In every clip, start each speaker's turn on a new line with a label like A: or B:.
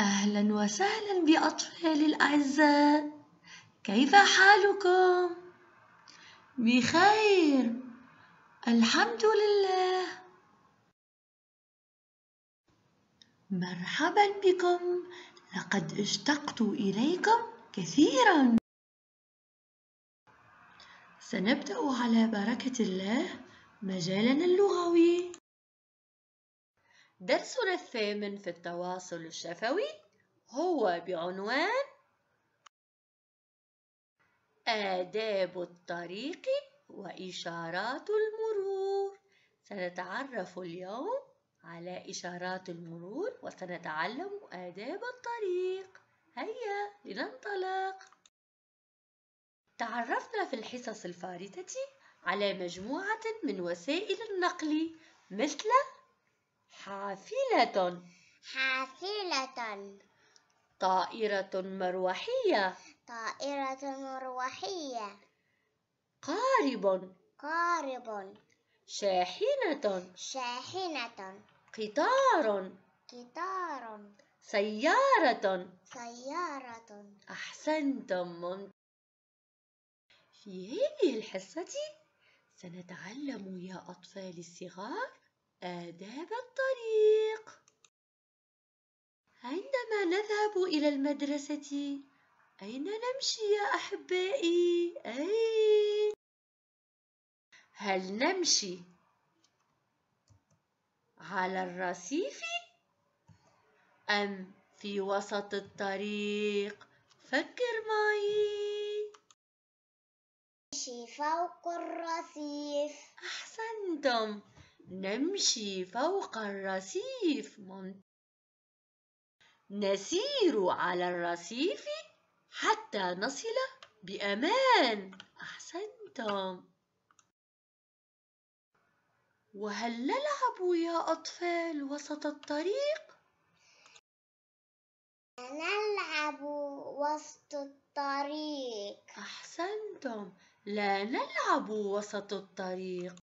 A: أهلا وسهلا بأطفالي الأعزاء كيف حالكم؟ بخير الحمد لله مرحبا بكم لقد اشتقت إليكم كثيرا سنبدأ على بركة الله مجالنا اللغوي درسنا الثامن في التواصل الشفوي هو بعنوان آداب الطريق وإشارات المرور سنتعرف اليوم على إشارات المرور وسنتعلم آداب الطريق هيا لننطلق تعرفنا في الحصص الفارتة على مجموعة من وسائل النقل مثل حافلة حافلة طائرة مروحية طائرة مروحية قارب قارب شاحنة شاحنة قطار قطار سيارة سيارة أحسنتم من في هذه الحصة سنتعلم يا أطفال الصغار آداب الطريق عندما نذهب إلى المدرسة أين نمشي يا أحبائي؟ أين؟ هل نمشي على الرصيف أم في وسط الطريق؟ فكر معي نمشي فوق الرصيف أحسنتم نمشي فوق الرصيف نسير على الرصيف حتى نصل بأمان أحسنتم وهل نلعب يا أطفال وسط الطريق؟ نلعب وسط الطريق أحسنتم لا نلعب وسط الطريق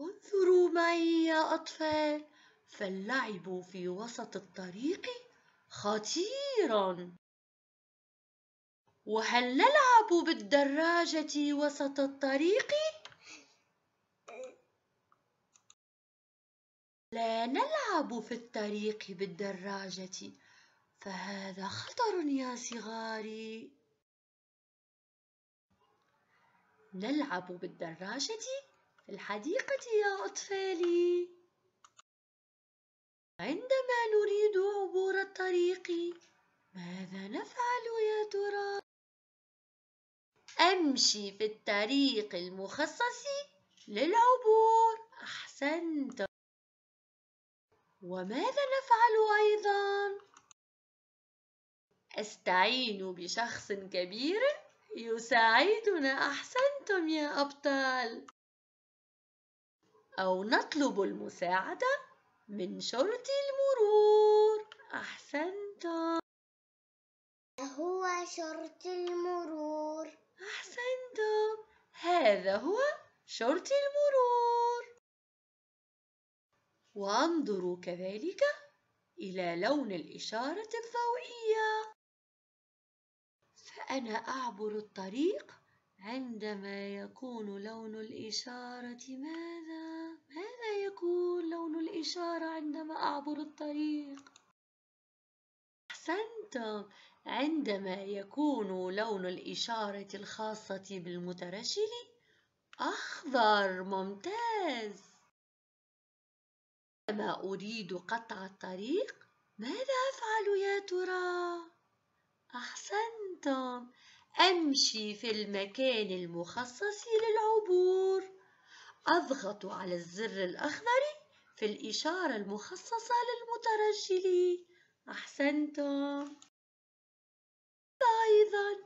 A: انظروا معي يا أطفال فاللعب في وسط الطريق خطيرا وهل نلعب بالدراجة وسط الطريق؟ لا نلعب في الطريق بالدراجة فهذا خطر يا صغاري نلعب بالدراجة الحديقة يا أطفالي عندما نريد عبور الطريق ماذا نفعل يا ترى أمشي في الطريق المخصص للعبور أحسنت وماذا نفعل أيضا أستعين بشخص كبير يساعدنا أحسنتم يا أبطال أو نطلب المساعدة من شرطي المرور أحسنتم هو شرطي المرور أحسنتم هذا هو شرطي المرور وانظروا كذلك إلى لون الإشارة الضوئية فأنا أعبر الطريق عندما يكون لون الإشارة ماذا؟ يكون لون الإشارة عندما أعبر الطريق؟ أحسنتم عندما يكون لون الإشارة الخاصة بالمترشل أخضر ممتاز عندما أريد قطع الطريق ماذا أفعل يا ترى؟ أحسنتم أمشي في المكان المخصص للعبور أضغط على الزر الأخضر في الإشارة المخصصة للمترجل أحسنتم أيضا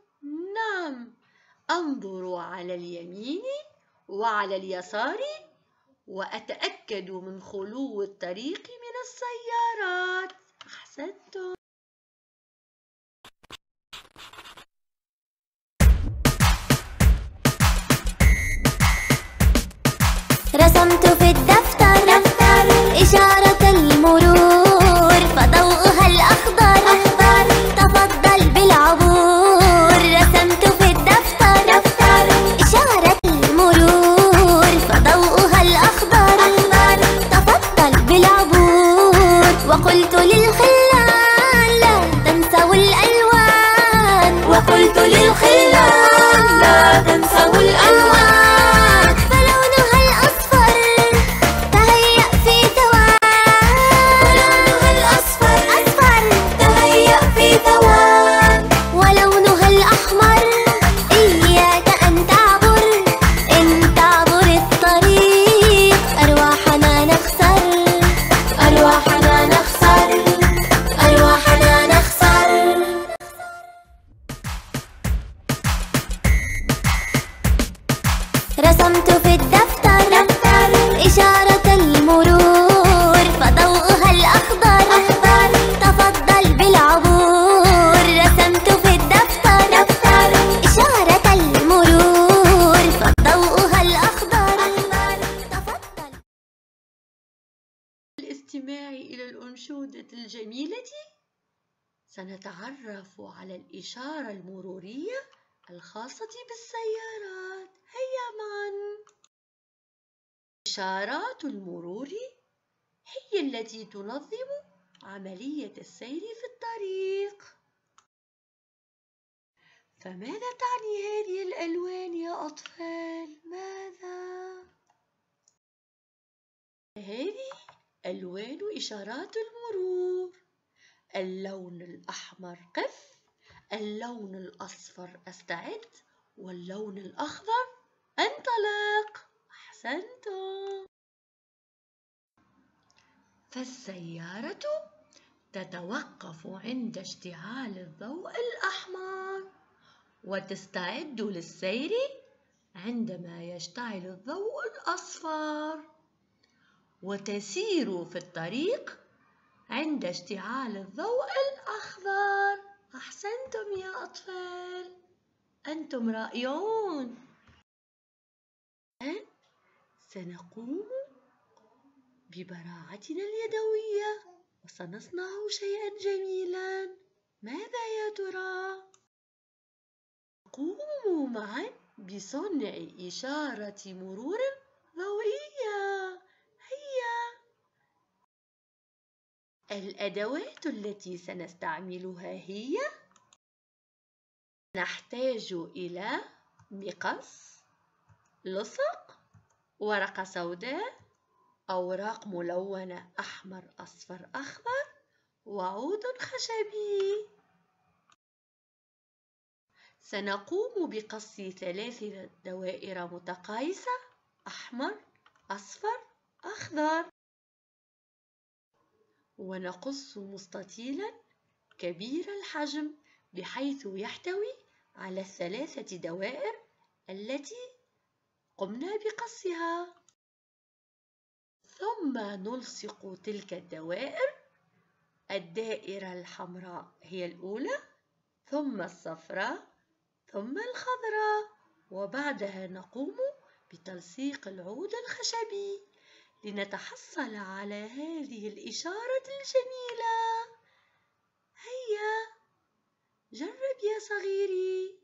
A: نعم أنظر على اليمين وعلى اليسار وأتأكد من خلو الطريق من السيارات رسمت في الدفتر دفتر إشارة المرور فضوءها الأخضر أخضر تفضل بالعبور رسمت في الدفتر دفتر إشارة المرور فضوءها الأخضر أخضر تفضل بالعبور وقلت للخلان لا تنسوا الألوان وقلت للخلان لا تنسوا رسمت في الدفتر دفتر إشارة المرور فضوءها الأخضر أخضر تفضل بالعبور رسمت في الدفتر دفتر إشارة المرور فضوءها الأخضر تفضل الاستماع إلى الأنشودة الجميلة سنتعرف على الإشارة المرورية الخاصة بالسيارات هيا معاً. إشارات المرور هي التي تنظم عملية السير في الطريق فماذا تعني هذه الألوان يا أطفال؟ ماذا؟ هذه ألوان إشارات المرور اللون الأحمر قف اللون الأصفر أستعد واللون الأخضر انطلق أحسنتم فالسيارة تتوقف عند اشتعال الضوء الأحمر وتستعد للسير عندما يشتعل الضوء الأصفر وتسير في الطريق عند اشتعال الضوء الأخضر أحسنتم يا أطفال أنتم رائعون سنقوم ببراعتنا اليدوية وسنصنع شيئا جميلا ماذا يا ترى؟ قوموا معا بصنع إشارة مرور ضوئية هيا الأدوات التي سنستعملها هي نحتاج إلى مقص لصق ورقة سوداء أوراق ملونة أحمر أصفر أخضر وعود خشبي سنقوم بقص ثلاث دوائر متقايسة أحمر أصفر أخضر ونقص مستطيلا كبير الحجم بحيث يحتوي على الثلاثة دوائر التي قمنا بقصها ثم نلصق تلك الدوائر الدائرة الحمراء هي الأولى ثم الصفراء ثم الخضراء وبعدها نقوم بتلصيق العود الخشبي لنتحصل على هذه الإشارة الجميلة هيا جرب يا صغيري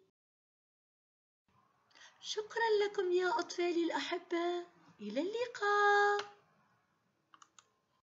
A: شكرا لكم يا أطفالي الأحبة إلى اللقاء